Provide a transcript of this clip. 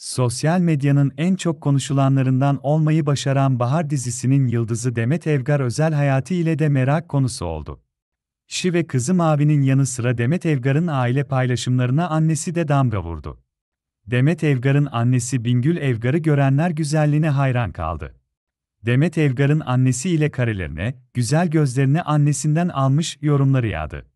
Sosyal medyanın en çok konuşulanlarından olmayı başaran Bahar dizisinin yıldızı Demet Evgar özel hayatı ile de merak konusu oldu. Şi ve kızı Mavi'nin yanı sıra Demet Evgar'ın aile paylaşımlarına annesi de damga vurdu. Demet Evgar'ın annesi Bingül Evgar'ı görenler güzelliğine hayran kaldı. Demet Evgar'ın annesi ile karelerine, güzel gözlerini annesinden almış yorumları yağdı.